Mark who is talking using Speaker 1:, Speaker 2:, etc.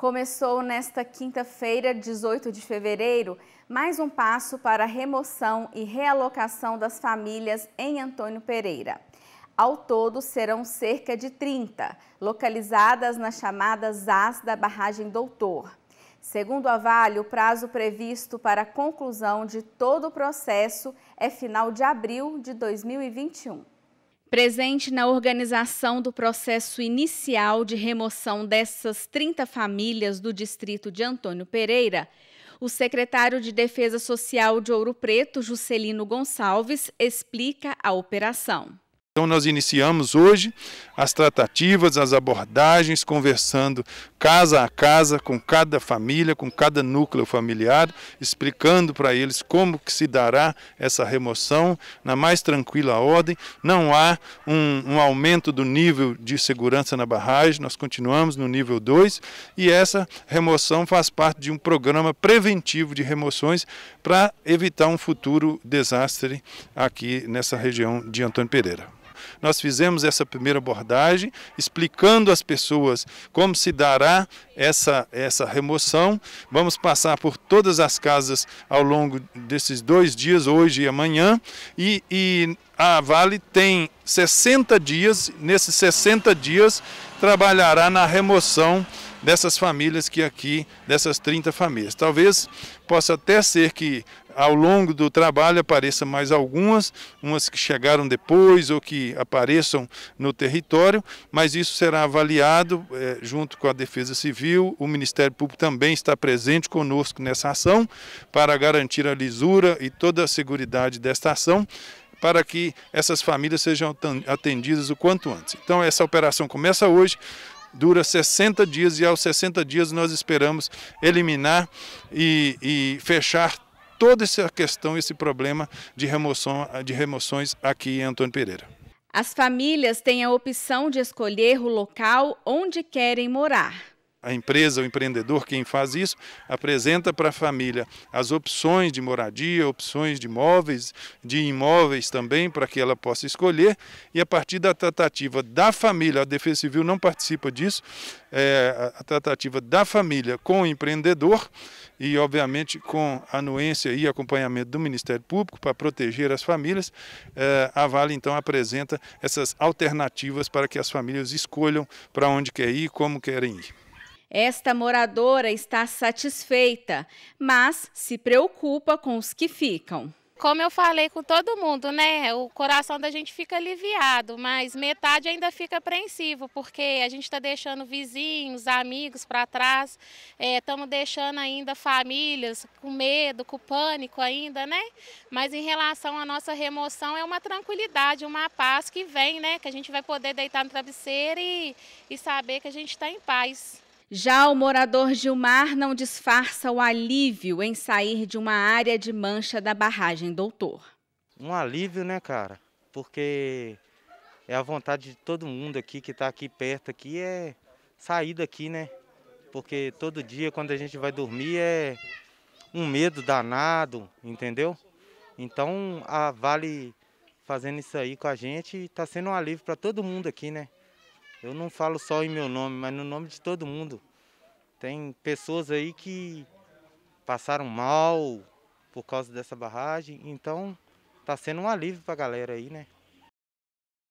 Speaker 1: começou nesta quinta-feira, 18 de fevereiro, mais um passo para a remoção e realocação das famílias em Antônio Pereira. Ao todo, serão cerca de 30, localizadas nas chamadas As da Barragem Doutor. Segundo a Vale, o prazo previsto para a conclusão de todo o processo é final de abril de 2021 presente na organização do processo inicial de remoção dessas 30 famílias do distrito de Antônio Pereira, o secretário de Defesa Social de Ouro Preto, Juscelino Gonçalves, explica a operação.
Speaker 2: Então nós iniciamos hoje as tratativas, as abordagens, conversando casa a casa com cada família, com cada núcleo familiar, explicando para eles como que se dará essa remoção na mais tranquila ordem. Não há um, um aumento do nível de segurança na barragem, nós continuamos no nível 2 e essa remoção faz parte de um programa preventivo de remoções para evitar um futuro desastre aqui nessa região de Antônio Pereira nós fizemos essa primeira abordagem, explicando às pessoas como se dará essa, essa remoção. Vamos passar por todas as casas ao longo desses dois dias, hoje e amanhã, e, e a Vale tem 60 dias, nesses 60 dias trabalhará na remoção dessas famílias que aqui, dessas 30 famílias. Talvez possa até ser que ao longo do trabalho apareçam mais algumas, umas que chegaram depois ou que apareçam no território, mas isso será avaliado é, junto com a Defesa Civil. O Ministério Público também está presente conosco nessa ação para garantir a lisura e toda a segurança desta ação para que essas famílias sejam atendidas o quanto antes. Então, essa operação começa hoje, dura 60 dias e aos 60 dias nós esperamos eliminar e, e fechar toda essa questão, esse problema de, remoção, de remoções aqui em Antônio Pereira.
Speaker 1: As famílias têm a opção de escolher o local onde querem morar
Speaker 2: a empresa, o empreendedor, quem faz isso, apresenta para a família as opções de moradia, opções de imóveis, de imóveis também, para que ela possa escolher. E a partir da tratativa da família, a Defesa Civil não participa disso, é, a tratativa da família com o empreendedor e, obviamente, com anuência e acompanhamento do Ministério Público para proteger as famílias, é, a Vale então apresenta essas alternativas para que as famílias escolham para onde quer ir, como querem ir.
Speaker 1: Esta moradora está satisfeita, mas se preocupa com os que ficam. Como eu falei com todo mundo, né? O coração da gente fica aliviado, mas metade ainda fica apreensivo, porque a gente está deixando vizinhos, amigos para trás, estamos é, deixando ainda famílias com medo, com pânico ainda, né? Mas em relação à nossa remoção, é uma tranquilidade, uma paz que vem, né? Que a gente vai poder deitar no travesseiro e, e saber que a gente está em paz. Já o morador Gilmar não disfarça o alívio em sair de uma área de mancha da barragem Doutor.
Speaker 3: Um alívio, né, cara? Porque é a vontade de todo mundo aqui que está aqui perto aqui é sair daqui, né? Porque todo dia quando a gente vai dormir é um medo danado, entendeu? Então a Vale fazendo isso aí com a gente está sendo um alívio para todo mundo aqui, né? Eu não falo só em meu nome, mas no nome de todo mundo. Tem pessoas aí que passaram mal por causa dessa barragem, então está sendo um alívio para a galera aí, né?